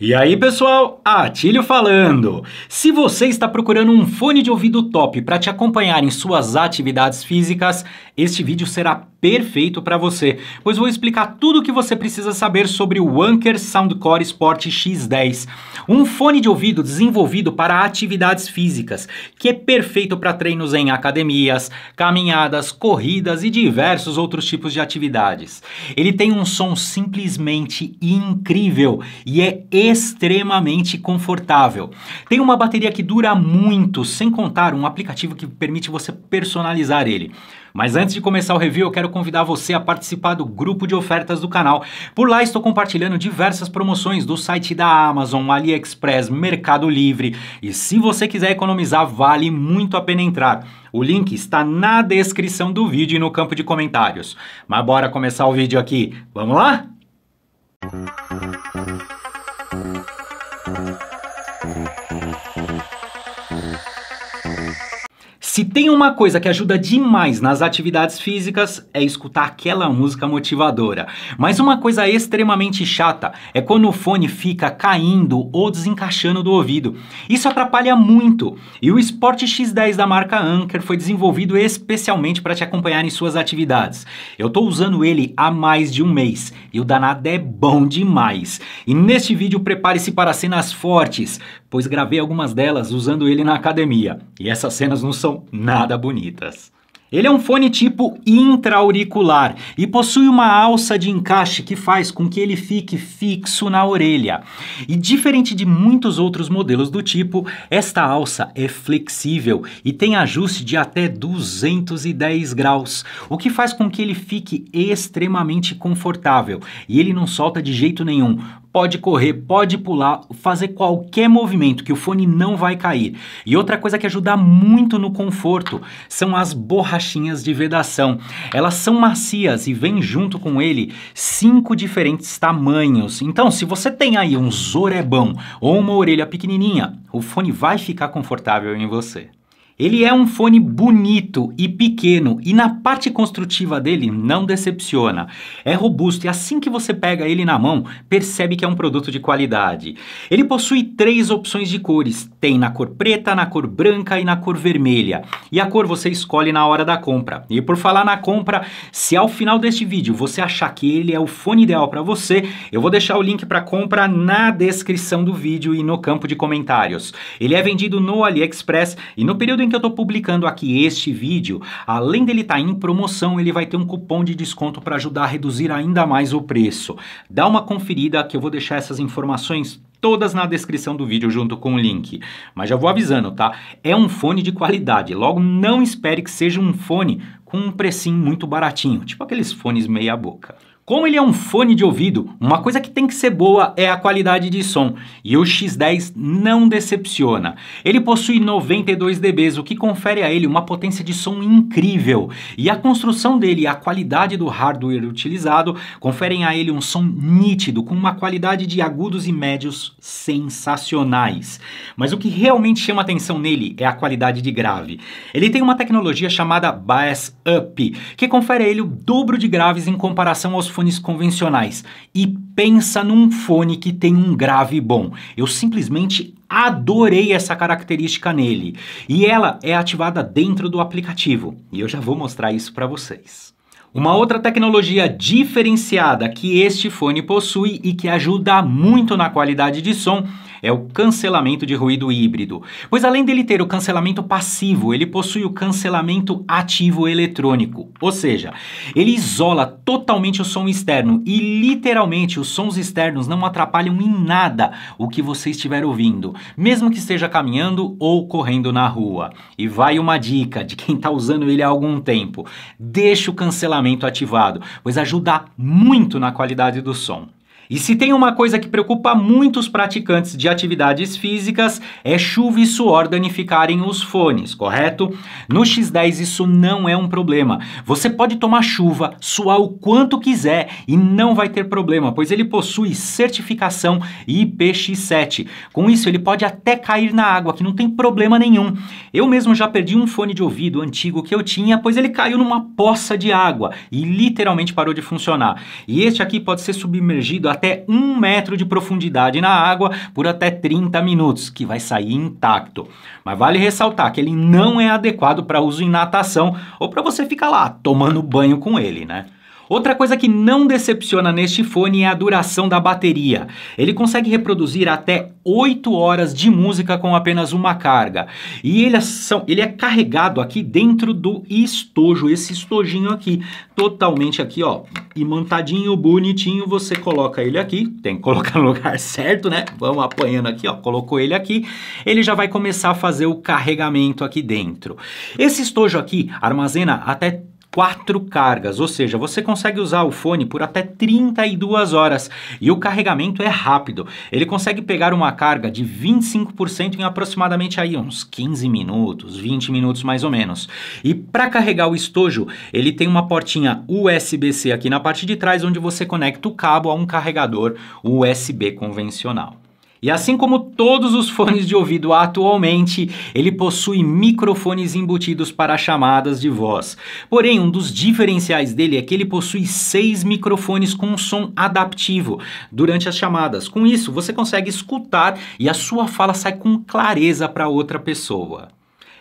E aí, pessoal, Atílio falando. Se você está procurando um fone de ouvido top para te acompanhar em suas atividades físicas, este vídeo será perfeito para você, pois vou explicar tudo o que você precisa saber sobre o Anker Soundcore Sport X10, um fone de ouvido desenvolvido para atividades físicas, que é perfeito para treinos em academias, caminhadas, corridas e diversos outros tipos de atividades. Ele tem um som simplesmente incrível e é extremamente confortável. Tem uma bateria que dura muito, sem contar um aplicativo que permite você personalizar ele. Mas antes de começar o review, eu quero convidar você a participar do grupo de ofertas do canal. Por lá estou compartilhando diversas promoções do site da Amazon, AliExpress, Mercado Livre. E se você quiser economizar, vale muito a pena entrar. O link está na descrição do vídeo e no campo de comentários. Mas bora começar o vídeo aqui. Vamos lá? Se tem uma coisa que ajuda demais nas atividades físicas é escutar aquela música motivadora. Mas uma coisa extremamente chata é quando o fone fica caindo ou desencaixando do ouvido. Isso atrapalha muito. E o Sport X10 da marca Anker foi desenvolvido especialmente para te acompanhar em suas atividades. Eu estou usando ele há mais de um mês e o danado é bom demais. E neste vídeo prepare-se para cenas fortes, pois gravei algumas delas usando ele na academia, e essas cenas não são nada bonitas. Ele é um fone tipo intra-auricular e possui uma alça de encaixe que faz com que ele fique fixo na orelha. E diferente de muitos outros modelos do tipo, esta alça é flexível e tem ajuste de até 210 graus, o que faz com que ele fique extremamente confortável e ele não solta de jeito nenhum, pode correr, pode pular, fazer qualquer movimento que o fone não vai cair. E outra coisa que ajuda muito no conforto são as borrachinhas de vedação. Elas são macias e vêm junto com ele cinco diferentes tamanhos. Então, se você tem aí um zorebão ou uma orelha pequenininha, o fone vai ficar confortável em você. Ele é um fone bonito e pequeno e na parte construtiva dele não decepciona. É robusto e assim que você pega ele na mão, percebe que é um produto de qualidade. Ele possui três opções de cores, tem na cor preta, na cor branca e na cor vermelha. E a cor você escolhe na hora da compra. E por falar na compra, se ao final deste vídeo você achar que ele é o fone ideal para você, eu vou deixar o link para compra na descrição do vídeo e no campo de comentários. Ele é vendido no AliExpress e no período em em que eu estou publicando aqui este vídeo, além dele estar tá em promoção, ele vai ter um cupom de desconto para ajudar a reduzir ainda mais o preço. Dá uma conferida que eu vou deixar essas informações todas na descrição do vídeo junto com o link. Mas já vou avisando, tá? É um fone de qualidade, logo não espere que seja um fone com um precinho muito baratinho, tipo aqueles fones meia boca. Como ele é um fone de ouvido, uma coisa que tem que ser boa é a qualidade de som, e o X10 não decepciona. Ele possui 92 dBs, o que confere a ele uma potência de som incrível, e a construção dele e a qualidade do hardware utilizado conferem a ele um som nítido, com uma qualidade de agudos e médios sensacionais. Mas o que realmente chama atenção nele é a qualidade de grave. Ele tem uma tecnologia chamada Bass Up, que confere a ele o dobro de graves em comparação aos convencionais e pensa num fone que tem um grave bom. Eu simplesmente adorei essa característica nele e ela é ativada dentro do aplicativo e eu já vou mostrar isso para vocês. Uma outra tecnologia diferenciada que este fone possui e que ajuda muito na qualidade de som é o cancelamento de ruído híbrido. Pois além dele ter o cancelamento passivo, ele possui o cancelamento ativo eletrônico, ou seja, ele isola totalmente o som externo e literalmente os sons externos não atrapalham em nada o que você estiver ouvindo, mesmo que esteja caminhando ou correndo na rua. E vai uma dica de quem está usando ele há algum tempo: deixe o cancelamento ativado, pois ajuda muito na qualidade do som. E se tem uma coisa que preocupa muitos praticantes de atividades físicas é chuva e suor danificarem os fones, correto? No X10 isso não é um problema. Você pode tomar chuva, suar o quanto quiser e não vai ter problema, pois ele possui certificação IPX7. Com isso ele pode até cair na água, que não tem problema nenhum. Eu mesmo já perdi um fone de ouvido antigo que eu tinha, pois ele caiu numa poça de água e literalmente parou de funcionar. E este aqui pode ser submergido a até um metro de profundidade na água por até 30 minutos, que vai sair intacto. Mas vale ressaltar que ele não é adequado para uso em natação ou para você ficar lá tomando banho com ele, né? Outra coisa que não decepciona neste fone é a duração da bateria. Ele consegue reproduzir até 8 horas de música com apenas uma carga. E ele, é são, ele é carregado aqui dentro do estojo, esse estojinho aqui, totalmente aqui, ó, imantadinho, bonitinho, você coloca ele aqui, tem que colocar no lugar certo, né? Vamos apanhando aqui, ó, colocou ele aqui, ele já vai começar a fazer o carregamento aqui dentro. Esse estojo aqui armazena até quatro cargas, ou seja, você consegue usar o fone por até 32 horas e o carregamento é rápido. Ele consegue pegar uma carga de 25% em aproximadamente aí uns 15 minutos, 20 minutos mais ou menos. E para carregar o estojo, ele tem uma portinha USB-C aqui na parte de trás onde você conecta o cabo a um carregador USB convencional. E assim como todos os fones de ouvido atualmente, ele possui microfones embutidos para chamadas de voz. Porém, um dos diferenciais dele é que ele possui seis microfones com som adaptivo durante as chamadas. Com isso, você consegue escutar e a sua fala sai com clareza para outra pessoa.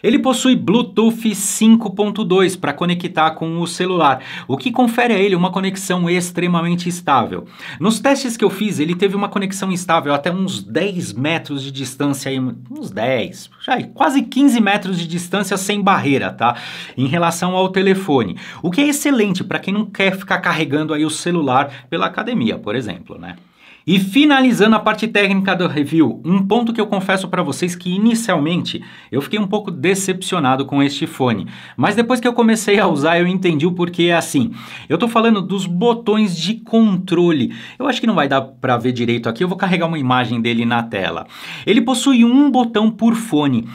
Ele possui Bluetooth 5.2 para conectar com o celular, o que confere a ele uma conexão extremamente estável. Nos testes que eu fiz, ele teve uma conexão estável até uns 10 metros de distância, uns 10, já, quase 15 metros de distância sem barreira, tá? Em relação ao telefone, o que é excelente para quem não quer ficar carregando aí o celular pela academia, por exemplo, né? E finalizando a parte técnica do review, um ponto que eu confesso para vocês que inicialmente eu fiquei um pouco decepcionado com este fone, mas depois que eu comecei a usar eu entendi o porquê é assim. Eu tô falando dos botões de controle. Eu acho que não vai dar para ver direito aqui, eu vou carregar uma imagem dele na tela. Ele possui um botão por fone.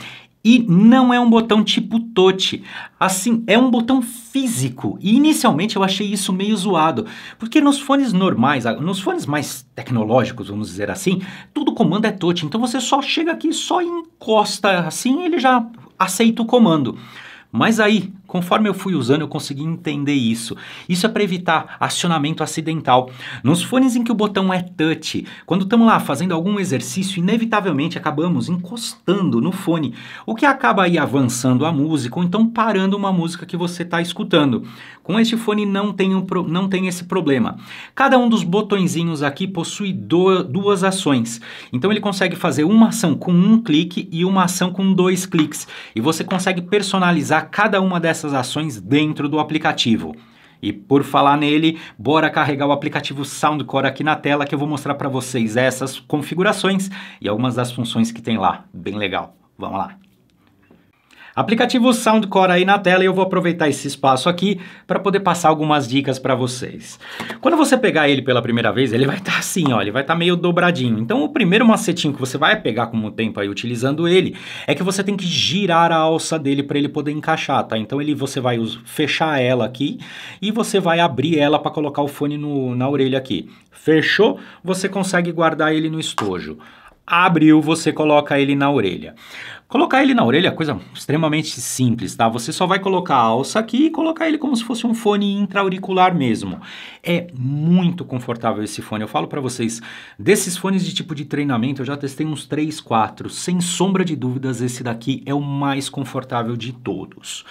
E não é um botão tipo touch, assim, é um botão físico. E inicialmente eu achei isso meio zoado, porque nos fones normais, nos fones mais tecnológicos, vamos dizer assim, tudo comando é touch. Então você só chega aqui, só encosta assim, ele já aceita o comando. Mas aí, Conforme eu fui usando, eu consegui entender isso. Isso é para evitar acionamento acidental. Nos fones em que o botão é touch, quando estamos lá fazendo algum exercício, inevitavelmente acabamos encostando no fone, o que acaba aí avançando a música ou então parando uma música que você está escutando. Com este fone não tem, um pro, não tem esse problema. Cada um dos botõezinhos aqui possui do, duas ações. Então ele consegue fazer uma ação com um clique e uma ação com dois cliques. E você consegue personalizar cada uma dessas essas ações dentro do aplicativo. E por falar nele, bora carregar o aplicativo Soundcore aqui na tela que eu vou mostrar para vocês essas configurações e algumas das funções que tem lá. Bem legal. Vamos lá. Aplicativo Soundcore aí na tela e eu vou aproveitar esse espaço aqui para poder passar algumas dicas para vocês. Quando você pegar ele pela primeira vez, ele vai estar tá assim, ó, ele vai estar tá meio dobradinho. Então o primeiro macetinho que você vai pegar com o tempo aí utilizando ele é que você tem que girar a alça dele para ele poder encaixar, tá? Então ele você vai fechar ela aqui e você vai abrir ela para colocar o fone no, na orelha aqui. Fechou? Você consegue guardar ele no estojo abriu, você coloca ele na orelha. Colocar ele na orelha é coisa extremamente simples, tá? Você só vai colocar a alça aqui e colocar ele como se fosse um fone intra-auricular mesmo. É muito confortável esse fone. Eu falo para vocês, desses fones de tipo de treinamento, eu já testei uns 3, 4. Sem sombra de dúvidas, esse daqui é o mais confortável de todos.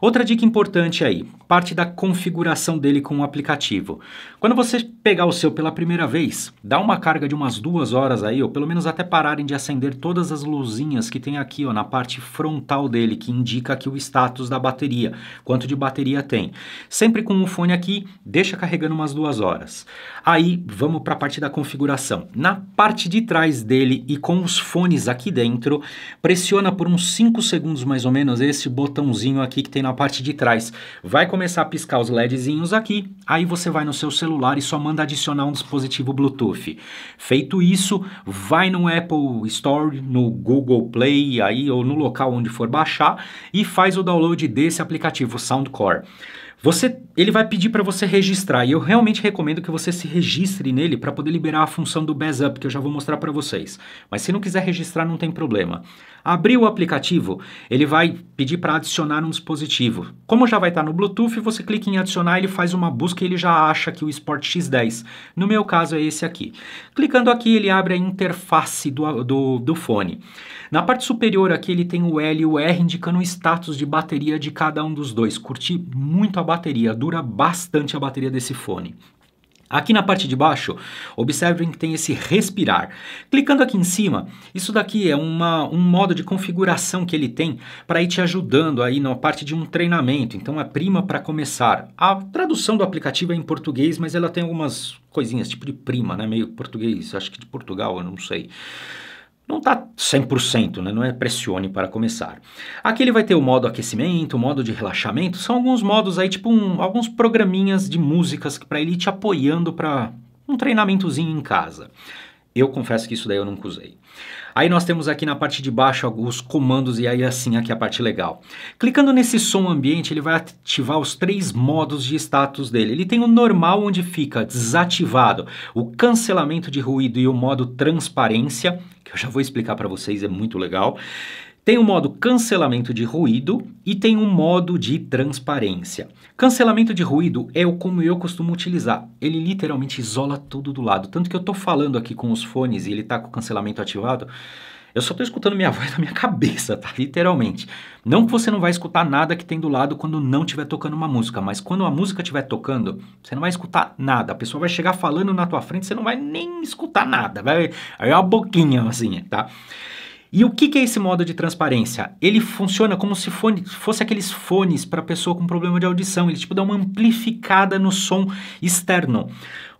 Outra dica importante aí, parte da configuração dele com o aplicativo. Quando você pegar o seu pela primeira vez, dá uma carga de umas duas horas aí, ou pelo menos até pararem de acender todas as luzinhas que tem aqui na parte frontal dele, que indica aqui o status da bateria, quanto de bateria tem. Sempre com o fone aqui, deixa carregando umas duas horas. Aí, vamos para a parte da configuração. Na parte de trás dele e com os fones aqui dentro, pressiona por uns 5 segundos mais ou menos esse botãozinho aqui que tem na parte de trás. Vai começar a piscar os LEDzinhos aqui, aí você vai no seu celular e só manda adicionar um dispositivo Bluetooth. Feito isso, vai no Apple Store, no Google Play, aí aí ou no local onde for baixar e faz o download desse aplicativo SoundCore. Você, ele vai pedir para você registrar e eu realmente recomendo que você se registre nele para poder liberar a função do Bass Up que eu já vou mostrar para vocês. Mas se não quiser registrar, não tem problema. Abrir o aplicativo, ele vai pedir para adicionar um dispositivo. Como já vai estar tá no Bluetooth, você clica em adicionar, ele faz uma busca e ele já acha que o Sport X10. No meu caso é esse aqui. Clicando aqui, ele abre a interface do, do, do fone. Na parte superior aqui ele tem o L e o R indicando o status de bateria de cada um dos dois. Curti muito a bateria, dura bastante a bateria desse fone. Aqui na parte de baixo, observem que tem esse respirar. Clicando aqui em cima, isso daqui é uma, um modo de configuração que ele tem para ir te ajudando aí na parte de um treinamento. Então, é prima para começar. A tradução do aplicativo é em português, mas ela tem algumas coisinhas, tipo de prima, né? Meio português, acho que de Portugal, eu não sei não está 100%, né? não é pressione para começar. Aqui ele vai ter o modo aquecimento, o modo de relaxamento, são alguns modos aí, tipo um, alguns programinhas de músicas para ele ir te apoiando para um treinamentozinho em casa. Eu confesso que isso daí eu nunca usei. Aí nós temos aqui na parte de baixo os comandos e aí assim aqui a parte legal. Clicando nesse som ambiente, ele vai ativar os três modos de status dele. Ele tem o normal onde fica desativado o cancelamento de ruído e o modo transparência, que eu já vou explicar para vocês, é muito legal. Tem o um modo cancelamento de ruído e tem um modo de transparência. Cancelamento de ruído é o como eu costumo utilizar. Ele literalmente isola tudo do lado. Tanto que eu estou falando aqui com os fones e ele está com o cancelamento ativado. Eu só estou escutando minha voz na minha cabeça, tá? Literalmente. Não que você não vai escutar nada que tem do lado quando não estiver tocando uma música, mas quando a música estiver tocando, você não vai escutar nada. A pessoa vai chegar falando na tua frente, você não vai nem escutar nada. Vai, é uma boquinha assim, tá? E o que, é esse modo de transparência? Ele funciona como se fone, fosse aqueles fones para pessoa com problema de audição. Ele tipo dá uma amplificada no som externo.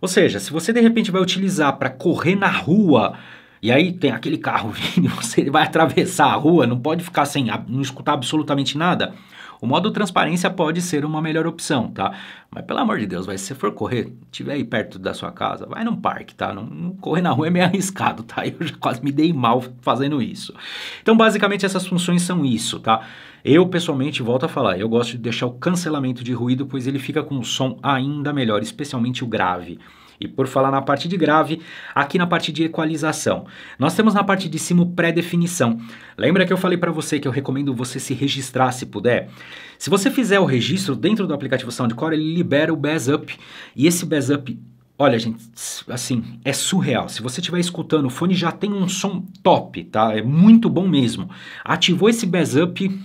Ou seja, se você de repente vai utilizar para correr na rua, e aí tem aquele carro vindo, você vai atravessar a rua, não pode ficar sem não escutar absolutamente nada. O modo transparência pode ser uma melhor opção, tá? Mas pelo amor de Deus, vai, se você for correr, tiver aí perto da sua casa, vai num parque, tá? Não, não correr na rua é meio arriscado, tá? Eu já quase me dei mal fazendo isso. Então, basicamente, essas funções são isso, tá? Eu, pessoalmente, volto a falar, eu gosto de deixar o cancelamento de ruído, pois ele fica com um som ainda melhor, especialmente o grave. E por falar na parte de grave, aqui na parte de equalização, nós temos na parte de cima pré-definição. Lembra que eu falei para você que eu recomendo você se registrar se puder? Se você fizer o registro dentro do aplicativo SoundCore, ele libera o Bass Up. E esse Bass Up Olha, gente, assim, é surreal. Se você estiver escutando, o fone já tem um som top, tá? É muito bom mesmo. Ativou esse bass up,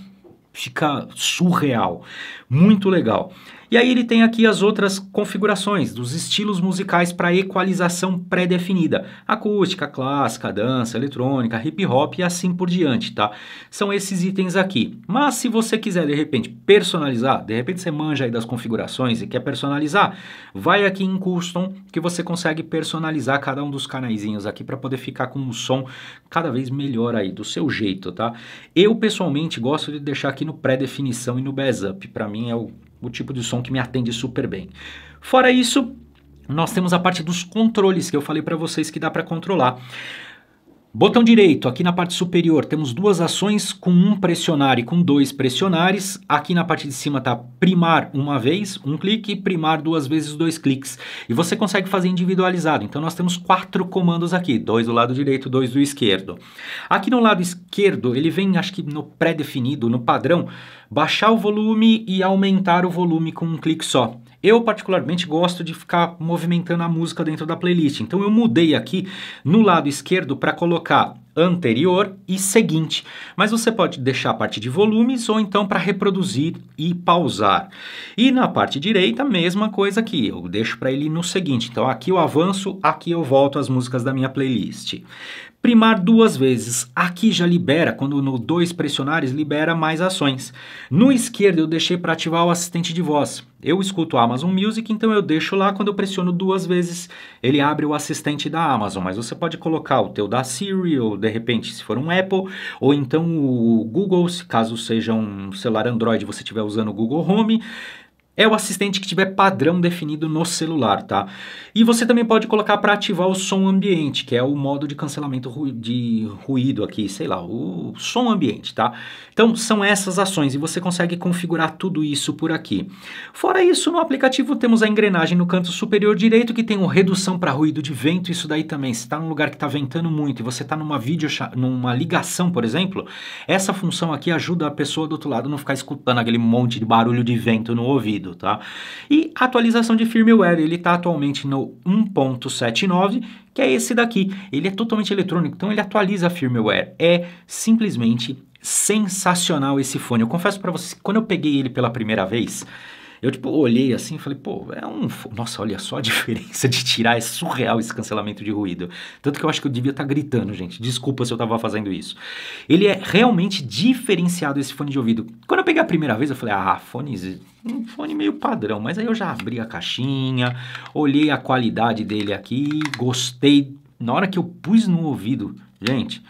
fica surreal. Muito legal. E aí ele tem aqui as outras configurações dos estilos musicais para equalização pré-definida: acústica, clássica, dança, eletrônica, hip hop e assim por diante, tá? São esses itens aqui. Mas se você quiser de repente personalizar, de repente você manja aí das configurações e quer personalizar, vai aqui em custom que você consegue personalizar cada um dos canaizinhos aqui para poder ficar com um som cada vez melhor aí do seu jeito, tá? Eu pessoalmente gosto de deixar aqui no pré-definição e no best up, para mim é o o tipo de som que me atende super bem. Fora isso, nós temos a parte dos controles que eu falei para vocês que dá para controlar. Botão direito, aqui na parte superior, temos duas ações com um pressionar e com dois pressionares. Aqui na parte de cima está primar uma vez, um clique, e primar duas vezes, dois cliques. E você consegue fazer individualizado. Então, nós temos quatro comandos aqui, dois do lado direito, dois do esquerdo. Aqui no lado esquerdo, ele vem, acho que no pré-definido, no padrão, baixar o volume e aumentar o volume com um clique só. Eu, particularmente, gosto de ficar movimentando a música dentro da playlist. Então, eu mudei aqui no lado esquerdo para colocar anterior e seguinte. Mas você pode deixar a parte de volumes ou então para reproduzir e pausar. E na parte direita, mesma coisa aqui. Eu deixo para ele no seguinte. Então, aqui eu avanço, aqui eu volto as músicas da minha playlist. Primar duas vezes. Aqui já libera, quando no dois pressionares, libera mais ações. No esquerdo eu deixei para ativar o assistente de voz. Eu escuto a Amazon Music, então eu deixo lá, quando eu pressiono duas vezes, ele abre o assistente da Amazon, mas você pode colocar o teu da Siri, ou de repente, se for um Apple, ou então o Google, se caso seja um celular Android, você estiver usando o Google Home, é o assistente que tiver padrão definido no celular, tá? E você também pode colocar para ativar o som ambiente, que é o modo de cancelamento ru de ruído aqui, sei lá, o som ambiente, tá? Então, são essas ações e você consegue configurar tudo isso por aqui. Fora isso, no aplicativo temos a engrenagem no canto superior direito que tem o redução para ruído de vento, isso daí também. Se está num lugar que está ventando muito e você está numa vídeo, numa ligação, por exemplo, essa função aqui ajuda a pessoa do outro lado não ficar escutando aquele monte de barulho de vento no ouvido, tá? E atualização de firmware, ele está atualmente no 1.79, que é esse daqui. Ele é totalmente eletrônico, então ele atualiza a firmware. É simplesmente sensacional esse fone. Eu confesso para vocês, quando eu peguei ele pela primeira vez, eu tipo olhei assim, falei, pô, é um, nossa, olha só a diferença de tirar, é surreal esse cancelamento de ruído. Tanto que eu acho que eu devia estar tá gritando, gente. Desculpa se eu tava fazendo isso. Ele é realmente diferenciado esse fone de ouvido. Quando eu peguei a primeira vez, eu falei, ah, fones, um fone meio padrão, mas aí eu já abri a caixinha, olhei a qualidade dele aqui, gostei. Na hora que eu pus no ouvido, gente,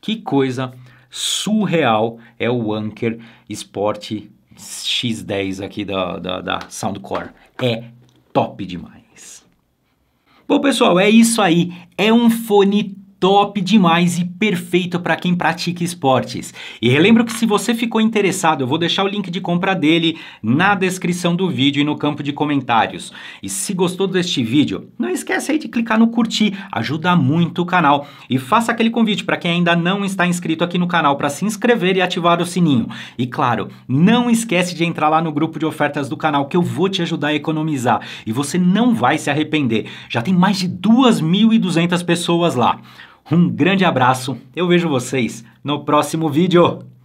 que coisa surreal é o Anker Sport X10 aqui da, da, da Soundcore. É top demais. Bom, pessoal, é isso aí. É um fone top demais e perfeito para quem pratica esportes. E relembro que se você ficou interessado, eu vou deixar o link de compra dele na descrição do vídeo e no campo de comentários. E se gostou deste vídeo, não esquece aí de clicar no curtir, ajuda muito o canal. E faça aquele convite para quem ainda não está inscrito aqui no canal para se inscrever e ativar o sininho. E claro, não esquece de entrar lá no grupo de ofertas do canal que eu vou te ajudar a economizar e você não vai se arrepender. Já tem mais de 2.200 pessoas lá. Um grande abraço, eu vejo vocês no próximo vídeo!